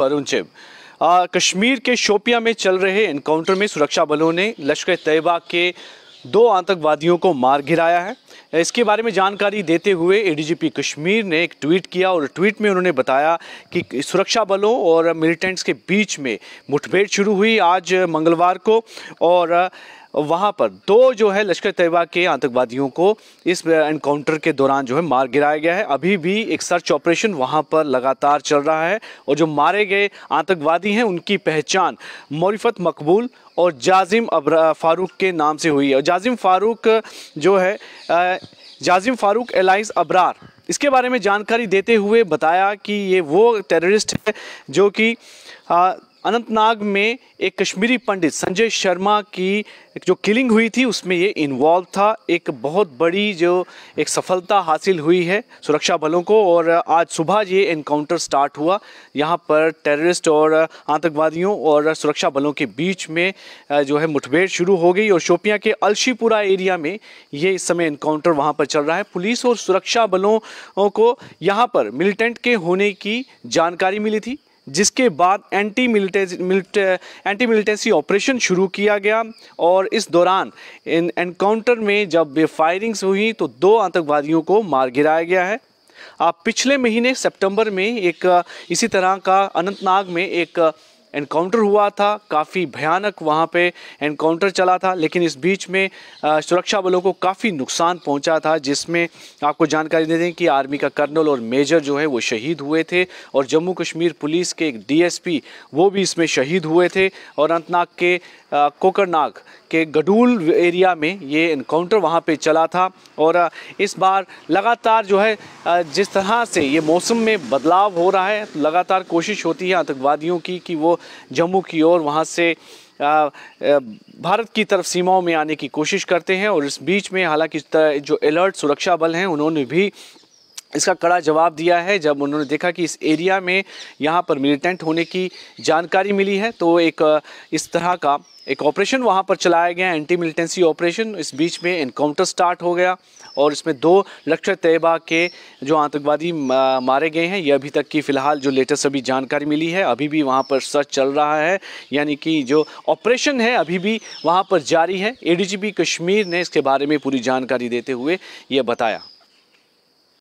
अरुण चिब कश्मीर के शोपिया में चल रहे एनकाउंटर में सुरक्षा बलों ने लश्कर तैयबा के दो आतंकवादियों को मार गिराया है इसके बारे में जानकारी देते हुए एडीजीपी कश्मीर ने एक ट्वीट किया और ट्वीट में उन्होंने बताया कि सुरक्षा बलों और मिलिटेंट्स के बीच में मुठभेड़ शुरू हुई आज मंगलवार को और वहाँ पर दो जो है लश्कर तैयबा के आतंकवादियों को इस एनकाउंटर के दौरान जो है मार गिराया गया है अभी भी एक सर्च ऑपरेशन वहाँ पर लगातार चल रहा है और जो मारे गए आतंकवादी हैं उनकी पहचान मोरिफत मकबूल और जाजिम अब्रा फारूक के नाम से हुई है और जाजिम फारूक जो है जाजिम फारूक एलाइंस अबरार इसके बारे में जानकारी देते हुए बताया कि ये वो टेररिस्ट है जो कि अनंतनाग में एक कश्मीरी पंडित संजय शर्मा की जो किलिंग हुई थी उसमें ये इन्वॉल्व था एक बहुत बड़ी जो एक सफलता हासिल हुई है सुरक्षा बलों को और आज सुबह ये एनकाउंटर स्टार्ट हुआ यहाँ पर टेररिस्ट और आतंकवादियों और सुरक्षा बलों के बीच में जो है मुठभेड़ शुरू हो गई और शोपियाँ के अलशीपुरा एरिया में ये इस समय इनकाउंटर वहाँ पर चल रहा है पुलिस और सुरक्षा बलों को यहाँ पर मिलिटेंट के होने की जानकारी मिली थी जिसके बाद एंटी मिलिटे एंटी मिलिटेंसी ऑपरेशन शुरू किया गया और इस दौरान इन एनकाउंटर में जब फायरिंग्स हुई तो दो आतंकवादियों को मार गिराया गया है आप पिछले महीने सितंबर में एक इसी तरह का अनंतनाग में एक एनकाउंटर हुआ था काफ़ी भयानक वहाँ पे एनकाउंटर चला था लेकिन इस बीच में सुरक्षा बलों को काफ़ी नुकसान पहुँचा था जिसमें आपको जानकारी दे दें कि आर्मी का कर्नल और मेजर जो है वो शहीद हुए थे और जम्मू कश्मीर पुलिस के एक डीएसपी वो भी इसमें शहीद हुए थे और अनंतनाग के कोकरनाग के गडूल एरिया में ये इनकाउंटर वहाँ पे चला था और इस बार लगातार जो है जिस तरह से ये मौसम में बदलाव हो रहा है लगातार कोशिश होती है आतंकवादियों की कि वो जम्मू की ओर वहाँ से भारत की तरफ सीमाओं में आने की कोशिश करते हैं और इस बीच में हालांकि जो अलर्ट सुरक्षा बल हैं उन्होंने भी इसका कड़ा जवाब दिया है जब उन्होंने देखा कि इस एरिया में यहाँ पर मिलिटेंट होने की जानकारी मिली है तो एक इस तरह का एक ऑपरेशन वहाँ पर चलाया गया एंटी मिलिटेंसी ऑपरेशन इस बीच में इनकाउंटर स्टार्ट हो गया और इसमें दो लक्ष्य तयबा के जो आतंकवादी मारे गए हैं ये अभी तक की फ़िलहाल जो लेटेस्ट अभी जानकारी मिली है अभी भी वहाँ पर सर्च चल रहा है यानी कि जो ऑपरेशन है अभी भी वहाँ पर जारी है ए कश्मीर ने इसके बारे में पूरी जानकारी देते हुए ये बताया